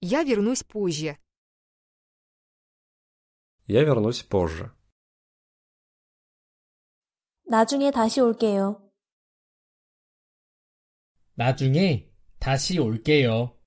Я вернусь позже. Я вернусь позже. 나중에 다시 올게요. 나중에 다시 올게요.